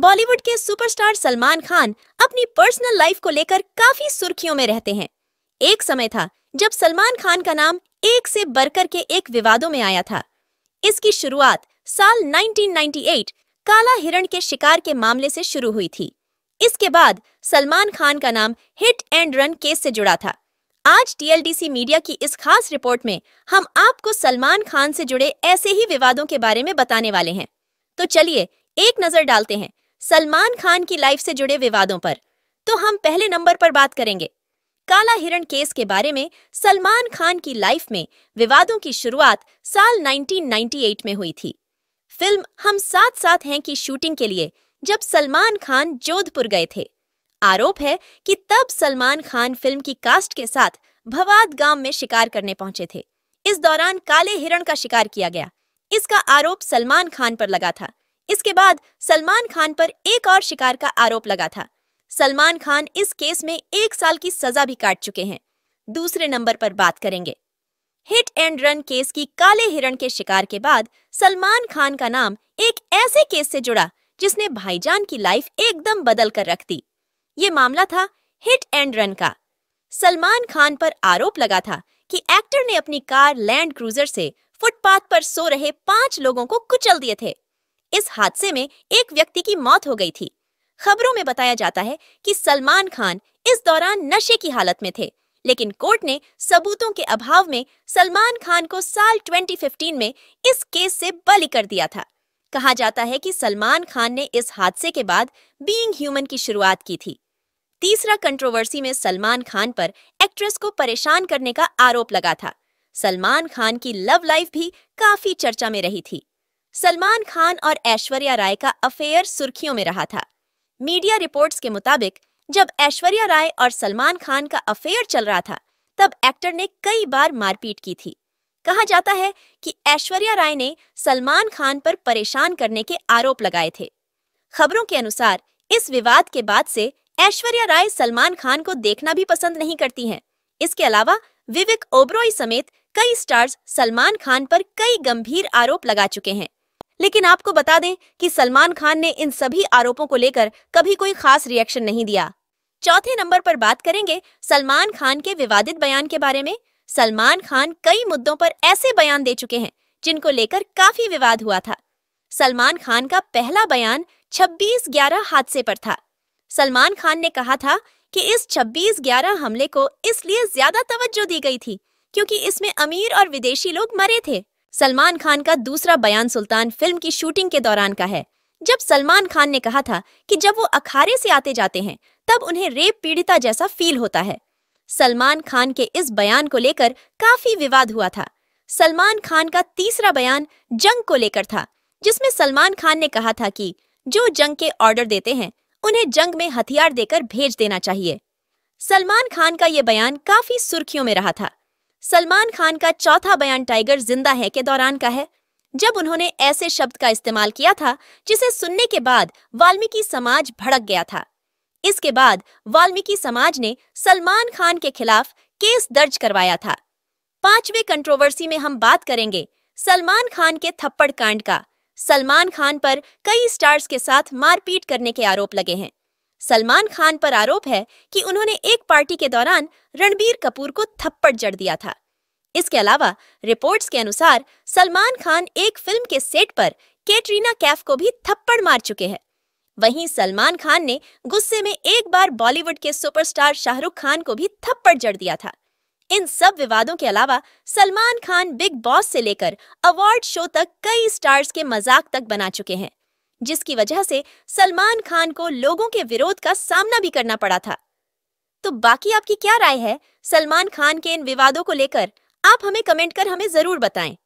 बॉलीवुड के सुपरस्टार सलमान खान अपनी personal life को लेकर काफी सुर्खियों में रहते हैं एक समय था जब सलमान खान का नाम एक से बरकर के एक विवादों में आया था इसकी शुरुआत साल 1998 काला हिरण के शिकार के मामले से शुरू हुई थी इसके बाद सलमान खान का नाम हिट एंड रन केस से जुड़ा था आज टीएलडीसी मीडिया की इस खास रिपोर्ट में हम आपको सलमान खान से जुड़े ऐसे ही विवादों के बारे में बताने वाले हैं तो चलिए एक नजर डालते हैं सलमान खान की लाइफ से जुड़े विवादों पर तो हम पहले नंबर पर बात करेंगे काला हिरण केस के बारे में सलमान खान की लाइफ में विवादों की शुरुआत साल 1998 में हुई थी फिल्म हम साथ साथ हैं की शूटिंग के लिए जब सलमान खान जोधपुर गए थे आरोप है कि तब सलमान खान फिल्म की कास्ट के साथ भवाद गांव में शिकार करने पहुंचे थे इस दौरान काले हिरण का शिकार किया गया इसका आरोप सलमान खान पर लगा था इसके बाद सलमान खान पर एक और शिकार का आरोप लगा था सलमान खान इस केस में एक साल की सजा भी काट चुके हैं दूसरे नंबर पर बात करेंगे हिट एंड रन केस की काले हिरण के शिकार के बाद सलमान खान का नाम एक ऐसे केस से जुड़ा जिसने भाईजान की लाइफ एकदम बदल कर रख दी ये मामला था हिट एंड रन का सलमान खान पर आरोप लगा था कि एक्टर ने अपनी कार लैंड क्रूजर से फुटपाथ पर सो रहे पांच लोगों को कुचल दिए थे इस हादसे में एक व्यक्ति की मौत हो गई थी खबरों में बताया जाता है कि सलमान खान इस दौरान नशे की हालत में थे लेकिन कोर्ट ने सबूतों के अभाव में सलमान खान को साल 2015 में इस केस से बली कर दिया था कहा जाता है कि सलमान खान ने इस हादसे के बाद बीइंग ह्यूमन की शुरुआत की थी तीसरा कंट्रोवर्सी में सलमान खान पर एक्ट्रेस को परेशान करने का आरोप लगा था सलमान खान की लव लाइफ भी काफी चर्चा में रही थी सलमान खान और ऐश्वर्या राय का अफेयर सुर्खियों में रहा था मीडिया रिपोर्ट्स के मुताबिक जब ऐश्वर्या राय और सलमान खान का अफेयर चल रहा था तब एक्टर ने कई बार मारपीट की थी कहा जाता है कि ऐश्वर्या राय ने सलमान खान पर परेशान करने के आरोप लगाए थे खबरों के अनुसार इस विवाद के बाद से ऐश्वर्या राय सलमान खान को देखना भी पसंद नहीं करती हैं। इसके अलावा विवेक ओबरॉय समेत कई स्टार्स सलमान खान पर कई गंभीर आरोप लगा चुके हैं लेकिन आपको बता दें कि सलमान खान ने इन सभी आरोपों को लेकर कभी कोई खास रिएक्शन नहीं दिया चौथे नंबर पर बात करेंगे सलमान खान के विवादित बयान के बारे में सलमान खान कई मुद्दों पर ऐसे बयान दे चुके हैं जिनको लेकर काफी विवाद हुआ था सलमान खान का पहला बयान 26 ग्यारह हादसे पर था सलमान खान ने कहा था कि इस 26 ग्यारह हमले को इसलिए ज्यादा तवज्जो दी गई थी क्योंकि इसमें अमीर और विदेशी लोग मरे थे सलमान खान का दूसरा बयान सुल्तान फिल्म की शूटिंग के दौरान का है जब सलमान खान ने कहा था कि जब वो अखाड़े से आते जाते हैं तब उन्हें रेप पीड़िता जैसा फील होता है सलमान खान के इस बयान को लेकर काफी विवाद हुआ था सलमान खान का तीसरा बयान जंग को लेकर था जिसमें सलमान खान ने कहा था कि जो जंग के ऑर्डर देते हैं उन्हें जंग में हथियार देकर भेज देना चाहिए सलमान खान का ये बयान काफी सुर्खियों में रहा था सलमान खान का चौथा बयान टाइगर जिंदा है के दौरान का है जब उन्होंने ऐसे शब्द का इस्तेमाल किया था जिसे सुनने के बाद वाल्मीकि समाज भड़क गया था इसके बाद वाल्मीकि समाज ने सलमान खान के खिलाफ केस दर्ज करवाया था पांचवे कंट्रोवर्सी में हम बात करेंगे सलमान खान के थप्पड़ कांड का सलमान खान पर कई स्टार्स के साथ मारपीट करने के आरोप लगे हैं सलमान खान पर आरोप है कि उन्होंने एक पार्टी के दौरान रणबीर कपूर को थप्पड़ जड़ दिया था इसके अलावा रिपोर्ट्स के अनुसार सलमान खान एक फिल्म के सेट पर कैटरीना कैफ को भी थप्पड़ मार चुके हैं वहीं सलमान खान ने गुस्से में एक बार बॉलीवुड के सुपरस्टार शाहरुख खान को भी थप्पड़ जड़ दिया था इन सब विवादों के अलावा सलमान खान बिग बॉस से लेकर अवार्ड शो तक कई स्टार्स के मजाक तक बना चुके हैं जिसकी वजह से सलमान खान को लोगों के विरोध का सामना भी करना पड़ा था तो बाकी आपकी क्या राय है सलमान खान के इन विवादों को लेकर आप हमें कमेंट कर हमें जरूर बताएं